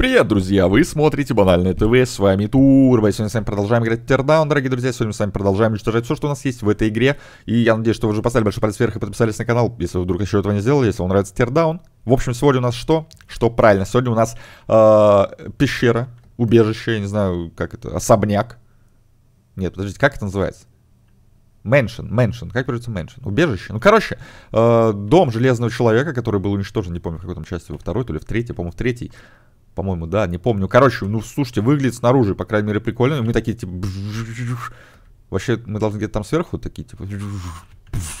Привет, друзья! Вы смотрите Банальное ТВ, с вами Турбо. Сегодня с вами продолжаем играть Тердаун, дорогие друзья. Сегодня мы с вами продолжаем уничтожать все, что у нас есть в этой игре. И я надеюсь, что вы уже поставили большой палец вверх и подписались на канал, если вы вдруг еще этого не сделали, если вам нравится Тердаун. В общем, сегодня у нас что? Что правильно? Сегодня у нас э, пещера, убежище, я не знаю, как это, особняк. Нет, подождите, как это называется? Мэншн, мэншн, как пишется мэншн? Убежище. Ну, короче, э, дом железного человека, который был уничтожен, не помню, в какой там части, во второй, то ли в третьей, по-моему, в третьей. По-моему, да, не помню. Короче, ну, слушайте, выглядит снаружи, по крайней мере, прикольно. И мы такие, типа... Вообще, мы должны где-то там сверху такие, типа...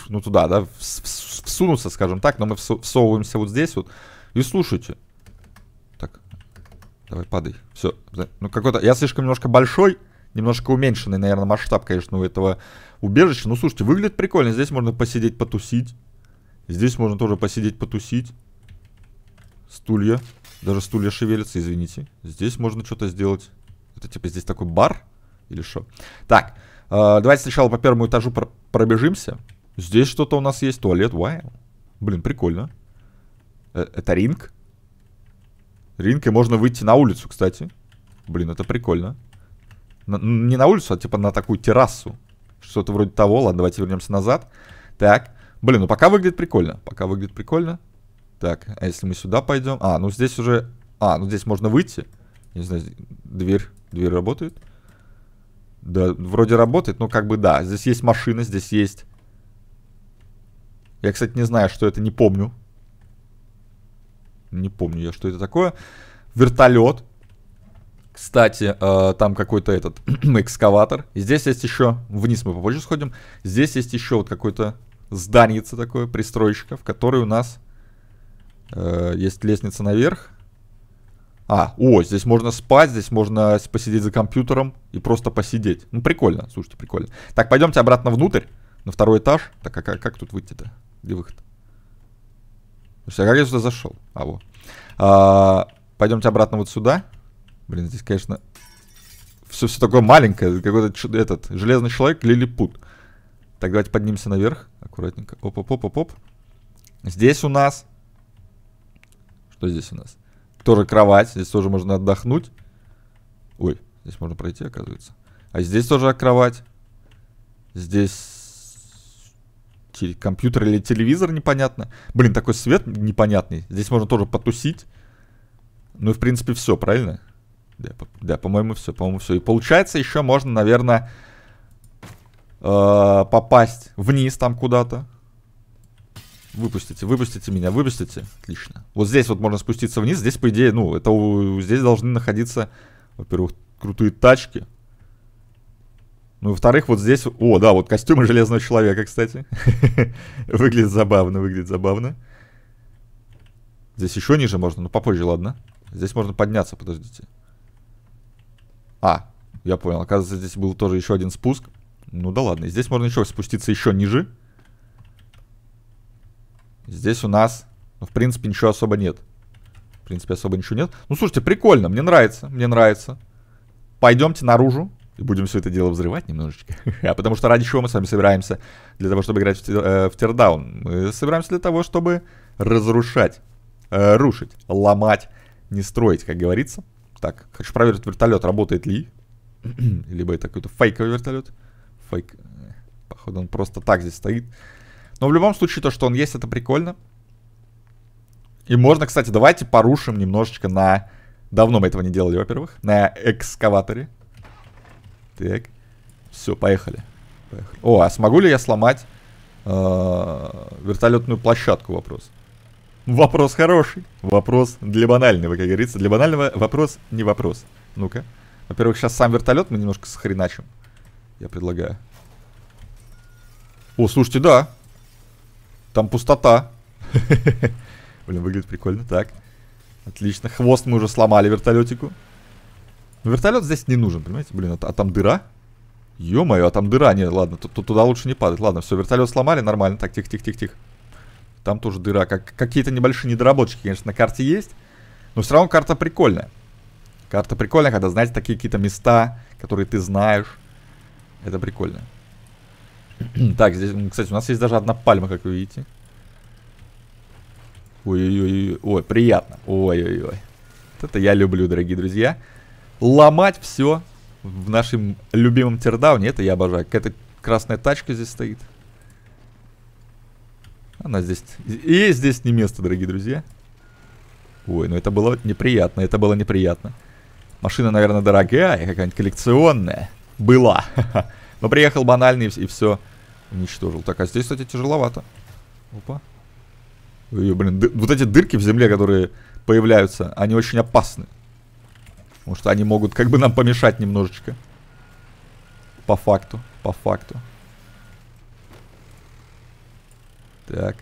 Ну, туда, да, всунуться, скажем так. Но мы всовываемся вот здесь вот. И слушайте. Так, давай, падай. Все. Ну, какой-то... Я слишком немножко большой. Немножко уменьшенный, наверное, масштаб, конечно, у этого убежища. Ну, слушайте, выглядит прикольно. Здесь можно посидеть, потусить. Здесь можно тоже посидеть, потусить. Стулья. Даже стулья шевелятся, извините. Здесь можно что-то сделать. Это типа здесь такой бар? Или что? Так, э, давайте сначала по первому этажу про пробежимся. Здесь что-то у нас есть. Туалет, вау. Блин, прикольно. Э это ринг? Ринг, и можно выйти на улицу, кстати. Блин, это прикольно. На не на улицу, а типа на такую террасу. Что-то вроде того. Ладно, давайте вернемся назад. Так. Блин, ну пока выглядит прикольно. Пока выглядит прикольно. Так, а если мы сюда пойдем? А, ну здесь уже... А, ну здесь можно выйти. Не знаю, дверь, дверь работает. Да, вроде работает, но как бы да. Здесь есть машина, здесь есть... Я, кстати, не знаю, что это, не помню. Не помню я, что это такое. Вертолет. Кстати, э, там какой-то этот экскаватор. здесь есть еще... Вниз мы попозже сходим. Здесь есть еще вот какой-то зданице такое, в который у нас Э, есть лестница наверх. А, о, здесь можно спать, здесь можно посидеть за компьютером и просто посидеть. Ну, прикольно, слушайте, прикольно. Так, пойдемте обратно внутрь, на второй этаж. Так, а как, как тут выйти-то? Где выход? Слушайте, а как я сюда зашел? А, вот. А, пойдемте обратно вот сюда. Блин, здесь, конечно, все, все такое маленькое. Какой-то этот, железный человек, лилипут. Так, давайте поднимемся наверх. Аккуратненько. Оп-оп-оп-оп-оп. Здесь у нас что здесь у нас? Тоже кровать. Здесь тоже можно отдохнуть. Ой, здесь можно пройти, оказывается. А здесь тоже кровать. Здесь компьютер или телевизор, непонятно. Блин, такой свет непонятный. Здесь можно тоже потусить. Ну и, в принципе, все, правильно? Да, по да по-моему, все, по-моему, все. И получается, еще можно, наверное, э попасть вниз там куда-то. Выпустите, выпустите меня, выпустите. Отлично. Вот здесь вот можно спуститься вниз. Здесь, по идее, ну, это здесь должны находиться, во-первых, крутые тачки. Ну, во-вторых, вот здесь... О, да, вот костюмы Железного Человека, кстати. выглядит забавно, выглядит забавно. Здесь еще ниже можно, но ну, попозже, ладно. Здесь можно подняться, подождите. А, я понял. Оказывается, здесь был тоже еще один спуск. Ну да ладно. здесь можно еще спуститься еще ниже. Здесь у нас, ну, в принципе, ничего особо нет. В принципе, особо ничего нет. Ну, слушайте, прикольно, мне нравится, мне нравится. Пойдемте наружу и будем все это дело взрывать немножечко. а потому что ради чего мы с вами собираемся? Для того, чтобы играть в, тир, тирдаун. Э, мы собираемся для того, чтобы разрушать, э, рушить, ломать, не строить, как говорится. Так, хочу проверить вертолет, работает ли. Либо это какой-то фейковый вертолет. Фейк. Э, походу он просто так здесь стоит. Но в любом случае, то, что он есть, это прикольно. И можно, кстати, давайте порушим немножечко на... Давно мы этого не делали, во-первых. На экскаваторе. Так. Все, поехали. поехали. О, а смогу ли я сломать э -э вертолетную площадку? Вопрос. Вопрос хороший. Вопрос для банального, как говорится. Для банального вопрос не вопрос. Ну-ка. Во-первых, сейчас сам вертолет мы немножко схреначим. Я предлагаю. О, слушайте, да. Там пустота. Блин, выглядит прикольно. Так. Отлично. Хвост мы уже сломали вертолетику. Но вертолет здесь не нужен, понимаете? Блин, а, а там дыра? Ё-моё, а там дыра. Нет, ладно, тут, тут туда лучше не падать. Ладно, все, вертолет сломали, нормально. Так, тихо-тихо-тихо-тихо. Там тоже дыра. Как, Какие-то небольшие недоработчики, конечно, на карте есть. Но все равно карта прикольная. Карта прикольная, когда, знаете, такие какие-то места, которые ты знаешь. Это прикольно. Так, здесь, кстати, у нас есть даже одна пальма, как вы видите. Ой-ой-ой, приятно. Ой-ой-ой. Это я люблю, дорогие друзья. Ломать все в нашем любимом тердауне. Это я обожаю. Какая-то красная тачка здесь стоит. Она здесь... И здесь не место, дорогие друзья. Ой, ну это было неприятно. Это было неприятно. Машина, наверное, дорогая. Какая-нибудь коллекционная. Была. Но приехал банальный и все. Уничтожил. Так, а здесь, кстати, тяжеловато. Опа. Ой, блин, вот эти дырки в земле, которые появляются, они очень опасны. Потому что они могут как бы нам помешать немножечко. По факту, по факту. Так,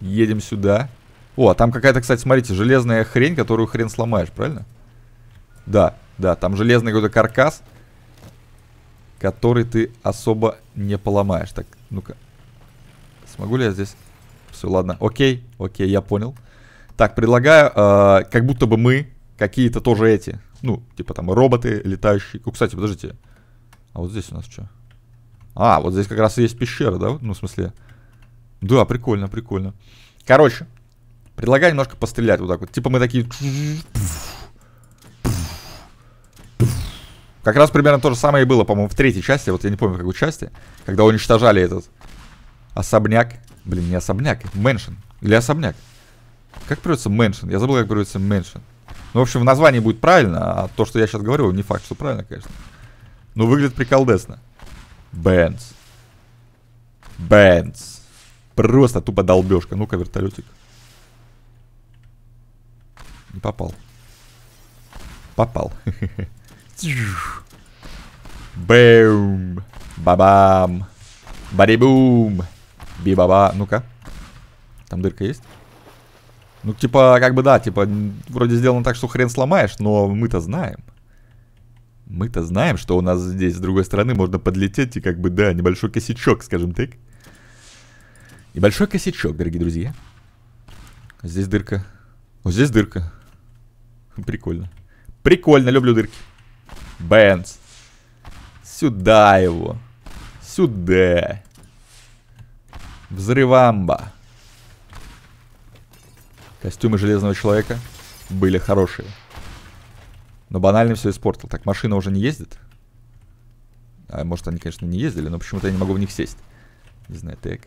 едем сюда. О, а там какая-то, кстати, смотрите, железная хрень, которую хрен сломаешь, правильно? Да, да, там железный какой-то каркас, который ты особо не поломаешь. Так, ну-ка. Смогу ли я здесь? Все, ладно. Окей, окей, я понял. Так, предлагаю, э, как будто бы мы какие-то тоже эти. Ну, типа там роботы летающие. О, кстати, подождите. А вот здесь у нас что? А, вот здесь как раз и есть пещера, да? Ну, в смысле... Да, прикольно, прикольно. Короче, предлагаю немножко пострелять вот так вот. Типа мы такие... Как раз примерно то же самое и было, по-моему, в третьей части. Вот я не помню, в какой части. Когда уничтожали этот особняк. Блин, не особняк, мэншин. Или особняк. Как придется мэншин? Я забыл, как придется мэншин. Ну, в общем, в названии будет правильно, а то, что я сейчас говорю, не факт, что правильно, конечно. Но выглядит приколдесно. Бенц. Бенц. Просто тупо долбежка. Ну-ка, вертолетик. Не попал. Попал. Бэм. Бабам. Барибум. Бибаба. Ну-ка. Там дырка есть? Ну, типа, как бы да, типа, вроде сделано так, что хрен сломаешь, но мы-то знаем. Мы-то знаем, что у нас здесь с другой стороны можно подлететь и как бы, да, небольшой косячок, скажем так. Небольшой косячок, дорогие друзья. Здесь дырка. Вот здесь дырка. Прикольно. Прикольно, люблю дырки. Бенц. Сюда его. Сюда. Взрывамба. Костюмы Железного Человека были хорошие. Но банально все испортил. Так, машина уже не ездит? А может они, конечно, не ездили, но почему-то я не могу в них сесть. Не знаю, так.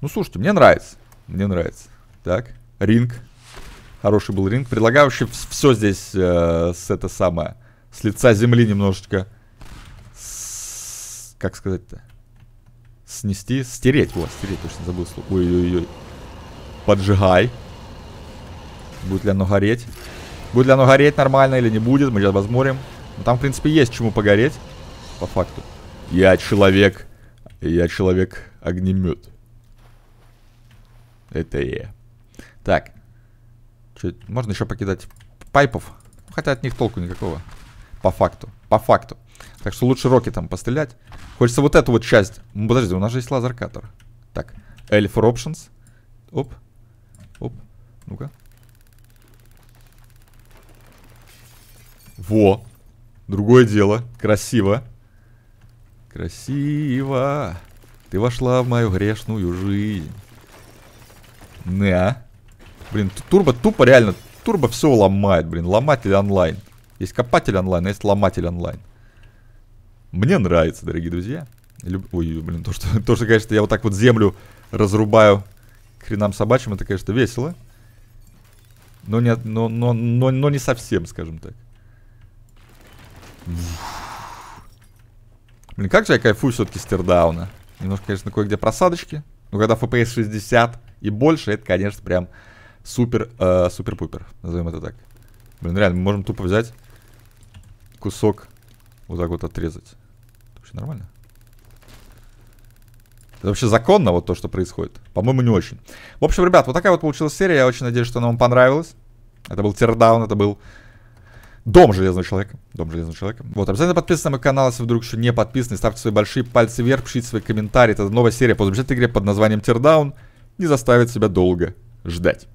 Ну, слушайте, мне нравится. Мне нравится. Так, ринг. Хороший был ринг. Предлагаю вообще все здесь э, с это самое с лица земли немножечко. С... Как сказать-то? Снести? Стереть. Вот, стереть точно забыл слово. Ой-ой-ой. Поджигай. Будет ли оно гореть? Будет ли оно гореть нормально или не будет? Мы сейчас посмотрим. Но ну, там, в принципе, есть чему погореть. По факту. Я человек. Я человек огнемет. Это я. Так. Чё, можно еще покидать пайпов? Хотя от них толку никакого. По факту. По факту. Так что лучше роки там пострелять. Хочется вот эту вот часть. Ну, подожди, у нас же есть лазеркатор. Так, L for options. Оп. Оп. Ну-ка. Во. Другое дело. Красиво. Красиво. Ты вошла в мою грешную жизнь. Не. Блин, турбо тупо реально. Турбо все ломает, блин. ломать или онлайн. Есть копатель онлайн, а есть ломатель онлайн. Мне нравится, дорогие друзья. Люб... Ой, блин, то что, то, что, конечно, я вот так вот землю разрубаю к хренам собачьим, это, конечно, весело. Но не, но, но, но, но не совсем, скажем так. Блин, как же я кайфую все-таки с тирдауна. Немножко, конечно, кое-где просадочки. Но когда FPS 60 и больше, это, конечно, прям супер-супер-пупер. Э, супер назовем это так. Блин, реально, мы можем тупо взять кусок вот так вот отрезать. Это вообще нормально? Это вообще законно вот то, что происходит? По-моему, не очень. В общем, ребят, вот такая вот получилась серия. Я очень надеюсь, что она вам понравилась. Это был Тирдаун, это был Дом Железного Человека. Дом Железного Человека. Вот, обязательно подписывайтесь на мой канал, если вдруг еще не подписаны. Ставьте свои большие пальцы вверх, пишите свои комментарии. Это новая серия по замечательной игре под названием Тирдаун. Не заставит себя долго ждать.